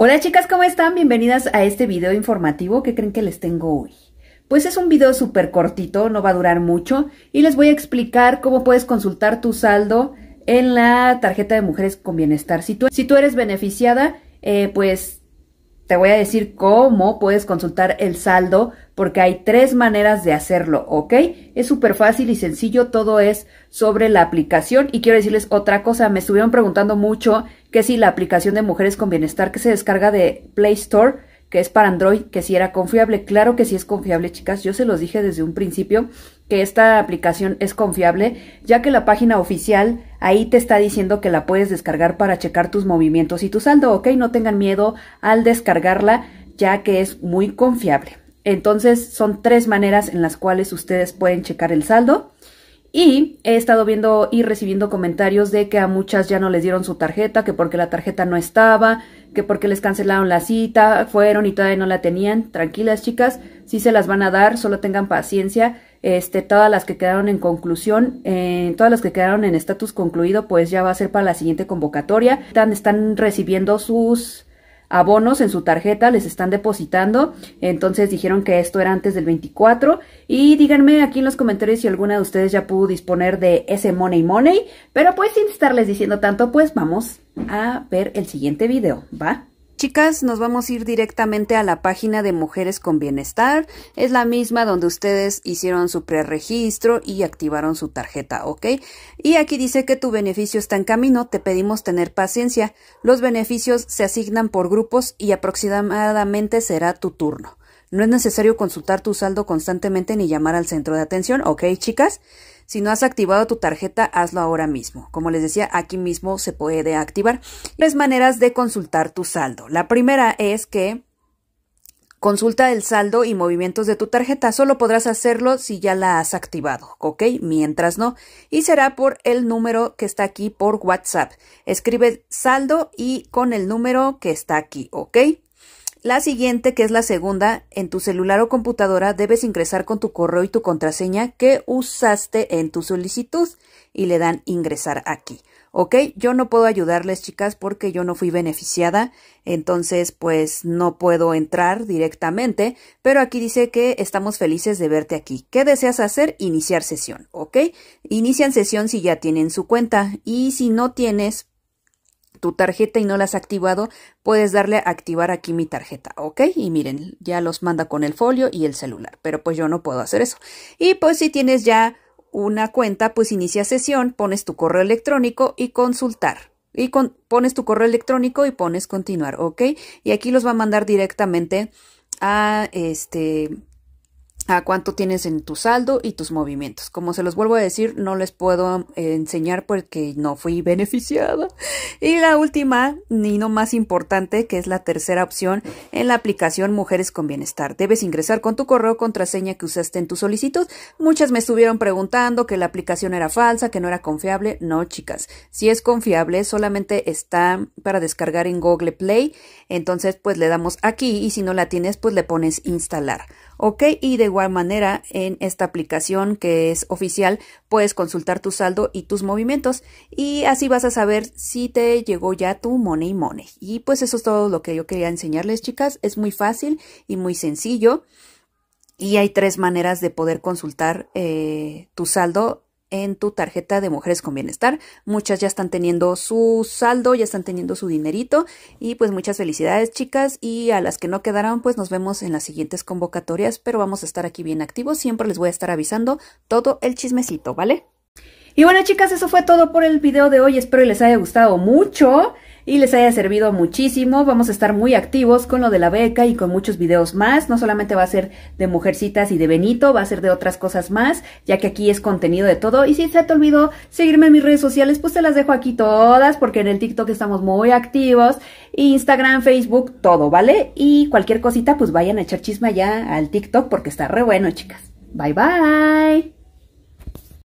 Hola chicas, ¿cómo están? Bienvenidas a este video informativo que creen que les tengo hoy. Pues es un video súper cortito, no va a durar mucho y les voy a explicar cómo puedes consultar tu saldo en la tarjeta de mujeres con bienestar. Si tú, si tú eres beneficiada, eh, pues te voy a decir cómo puedes consultar el saldo porque hay tres maneras de hacerlo, ¿ok? Es súper fácil y sencillo, todo es sobre la aplicación y quiero decirles otra cosa, me estuvieron preguntando mucho que si la aplicación de Mujeres con Bienestar que se descarga de Play Store, que es para Android, que si era confiable. Claro que sí es confiable, chicas. Yo se los dije desde un principio que esta aplicación es confiable, ya que la página oficial ahí te está diciendo que la puedes descargar para checar tus movimientos y tu saldo, ¿ok? No tengan miedo al descargarla, ya que es muy confiable. Entonces son tres maneras en las cuales ustedes pueden checar el saldo. Y he estado viendo y recibiendo comentarios de que a muchas ya no les dieron su tarjeta, que porque la tarjeta no estaba, que porque les cancelaron la cita, fueron y todavía no la tenían. Tranquilas, chicas, sí se las van a dar, solo tengan paciencia. Este, todas las que quedaron en conclusión, en eh, todas las que quedaron en estatus concluido, pues ya va a ser para la siguiente convocatoria. están recibiendo sus abonos en su tarjeta, les están depositando. Entonces dijeron que esto era antes del 24. Y díganme aquí en los comentarios si alguna de ustedes ya pudo disponer de ese Money Money. Pero pues sin estarles diciendo tanto, pues vamos a ver el siguiente video, ¿va? Chicas, nos vamos a ir directamente a la página de Mujeres con Bienestar. Es la misma donde ustedes hicieron su preregistro y activaron su tarjeta, ¿ok? Y aquí dice que tu beneficio está en camino, te pedimos tener paciencia. Los beneficios se asignan por grupos y aproximadamente será tu turno. No es necesario consultar tu saldo constantemente ni llamar al centro de atención, ¿ok chicas? Si no has activado tu tarjeta, hazlo ahora mismo. Como les decía, aquí mismo se puede activar. Tres maneras de consultar tu saldo. La primera es que Consulta el saldo y movimientos de tu tarjeta. Solo podrás hacerlo si ya la has activado, ¿ok? Mientras no. Y será por el número que está aquí por WhatsApp. Escribe saldo y con el número que está aquí, ¿ok? La siguiente, que es la segunda, en tu celular o computadora debes ingresar con tu correo y tu contraseña que usaste en tu solicitud y le dan ingresar aquí. ¿Ok? Yo no puedo ayudarles, chicas, porque yo no fui beneficiada, entonces pues no puedo entrar directamente, pero aquí dice que estamos felices de verte aquí. ¿Qué deseas hacer? Iniciar sesión, ¿ok? Inician sesión si ya tienen su cuenta y si no tienes, tu tarjeta y no la has activado, puedes darle a activar aquí mi tarjeta, ¿ok? Y miren, ya los manda con el folio y el celular, pero pues yo no puedo hacer eso. Y pues si tienes ya una cuenta, pues inicia sesión, pones tu correo electrónico y consultar. Y pones tu correo electrónico y pones continuar, ¿ok? Y aquí los va a mandar directamente a este a cuánto tienes en tu saldo y tus movimientos. Como se los vuelvo a decir, no les puedo eh, enseñar porque no fui beneficiada. Y la última, ni no más importante, que es la tercera opción en la aplicación Mujeres con Bienestar. Debes ingresar con tu correo contraseña que usaste en tu solicitud. Muchas me estuvieron preguntando que la aplicación era falsa, que no era confiable. No, chicas, si es confiable, solamente está para descargar en Google Play. Entonces, pues le damos aquí y si no la tienes, pues le pones instalar. Ok, y de igual manera en esta aplicación que es oficial puedes consultar tu saldo y tus movimientos y así vas a saber si te llegó ya tu Money Money. Y pues eso es todo lo que yo quería enseñarles chicas, es muy fácil y muy sencillo. Y hay tres maneras de poder consultar eh, tu saldo en tu tarjeta de Mujeres con Bienestar. Muchas ya están teniendo su saldo, ya están teniendo su dinerito y pues muchas felicidades chicas y a las que no quedaron pues nos vemos en las siguientes convocatorias, pero vamos a estar aquí bien activos, siempre les voy a estar avisando todo el chismecito, ¿vale? Y bueno chicas, eso fue todo por el video de hoy, espero les haya gustado mucho y les haya servido muchísimo. Vamos a estar muy activos con lo de la beca y con muchos videos más. No solamente va a ser de Mujercitas y de Benito, va a ser de otras cosas más, ya que aquí es contenido de todo. Y si se te olvidó seguirme en mis redes sociales, pues te las dejo aquí todas, porque en el TikTok estamos muy activos. Instagram, Facebook, todo, ¿vale? Y cualquier cosita, pues vayan a echar chisme ya al TikTok porque está re bueno, chicas. Bye bye.